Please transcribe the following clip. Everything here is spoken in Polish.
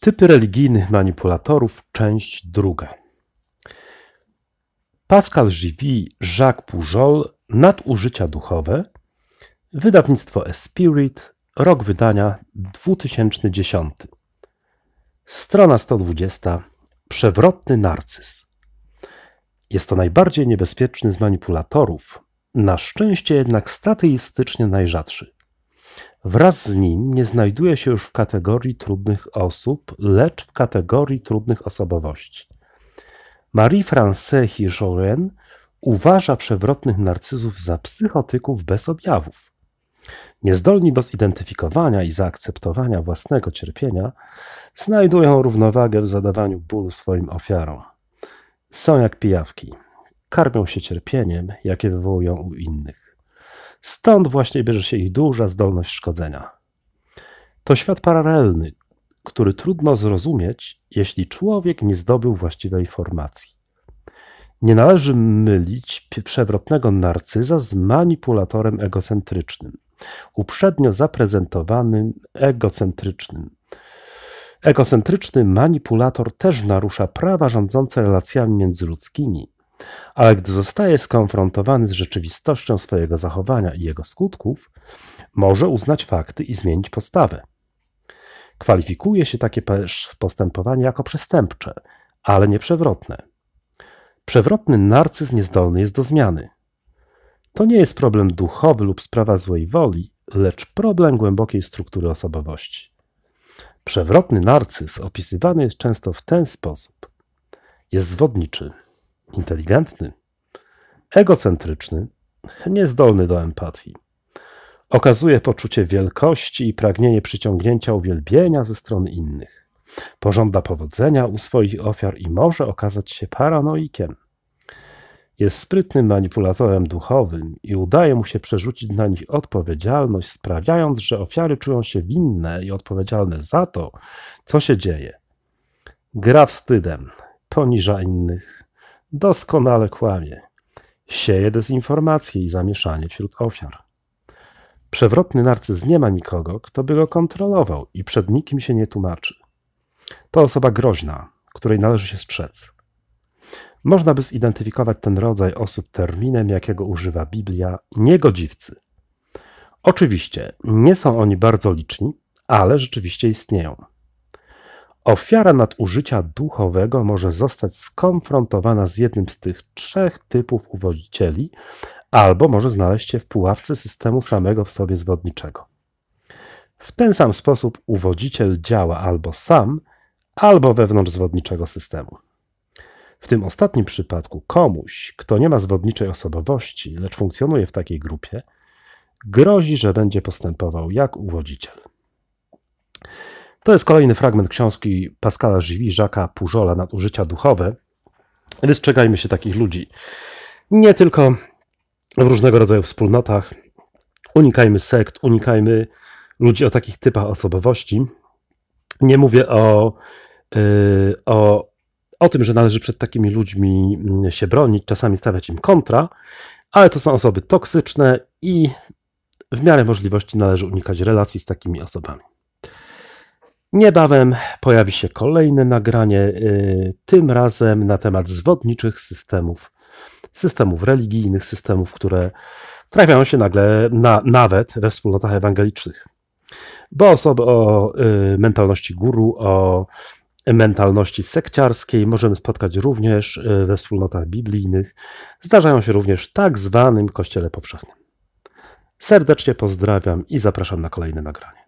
Typy religijnych manipulatorów, część druga. Pascal Givy, Jacques Pujol, Nadużycia duchowe, wydawnictwo Espirit, rok wydania 2010. Strona 120. Przewrotny narcyz. Jest to najbardziej niebezpieczny z manipulatorów, na szczęście jednak statystycznie najrzadszy. Wraz z nim nie znajduje się już w kategorii trudnych osób, lecz w kategorii trudnych osobowości. Marie-France Hirchoren uważa przewrotnych narcyzów za psychotyków bez objawów. Niezdolni do zidentyfikowania i zaakceptowania własnego cierpienia, znajdują równowagę w zadawaniu bólu swoim ofiarom. Są jak pijawki, karmią się cierpieniem, jakie wywołują u innych. Stąd właśnie bierze się ich duża zdolność szkodzenia. To świat paralelny, który trudno zrozumieć, jeśli człowiek nie zdobył właściwej formacji. Nie należy mylić przewrotnego narcyza z manipulatorem egocentrycznym, uprzednio zaprezentowanym egocentrycznym. Egocentryczny manipulator też narusza prawa rządzące relacjami międzyludzkimi, ale gdy zostaje skonfrontowany z rzeczywistością swojego zachowania i jego skutków, może uznać fakty i zmienić postawę. Kwalifikuje się takie postępowanie jako przestępcze, ale nie przewrotne. Przewrotny narcyz niezdolny jest do zmiany. To nie jest problem duchowy lub sprawa złej woli, lecz problem głębokiej struktury osobowości. Przewrotny narcyz opisywany jest często w ten sposób. Jest zwodniczy, inteligentny, egocentryczny, niezdolny do empatii. Okazuje poczucie wielkości i pragnienie przyciągnięcia uwielbienia ze strony innych. Pożąda powodzenia u swoich ofiar i może okazać się paranoikiem. Jest sprytnym manipulatorem duchowym i udaje mu się przerzucić na nich odpowiedzialność, sprawiając, że ofiary czują się winne i odpowiedzialne za to, co się dzieje. Gra wstydem, poniża innych, doskonale kłamie. Sieje dezinformacje i zamieszanie wśród ofiar. Przewrotny narcyz nie ma nikogo, kto by go kontrolował i przed nikim się nie tłumaczy. To osoba groźna, której należy się strzec. Można by zidentyfikować ten rodzaj osób terminem, jakiego używa Biblia niegodziwcy. Oczywiście nie są oni bardzo liczni, ale rzeczywiście istnieją. Ofiara nadużycia duchowego może zostać skonfrontowana z jednym z tych trzech typów uwodzicieli, albo może znaleźć się w pułapce systemu samego w sobie zwodniczego. W ten sam sposób uwodziciel działa albo sam, albo wewnątrz zwodniczego systemu. W tym ostatnim przypadku komuś, kto nie ma zwodniczej osobowości, lecz funkcjonuje w takiej grupie, grozi, że będzie postępował jak uwodziciel. To jest kolejny fragment książki Pascala Żywi, Żaka Pużola Nadużycia duchowe. Wystrzegajmy się takich ludzi. Nie tylko w różnego rodzaju wspólnotach. Unikajmy sekt, unikajmy ludzi o takich typach osobowości. Nie mówię o, yy, o, o tym, że należy przed takimi ludźmi mm, się bronić, czasami stawiać im kontra, ale to są osoby toksyczne i w miarę możliwości należy unikać relacji z takimi osobami. Niebawem pojawi się kolejne nagranie, y, tym razem na temat zwodniczych systemów, systemów religijnych, systemów, które trafiają się nagle na, nawet we wspólnotach ewangelicznych. Bo osoby o y, mentalności guru, o mentalności sekciarskiej możemy spotkać również y, we wspólnotach biblijnych. Zdarzają się również w tak zwanym kościele powszechnym. Serdecznie pozdrawiam i zapraszam na kolejne nagranie.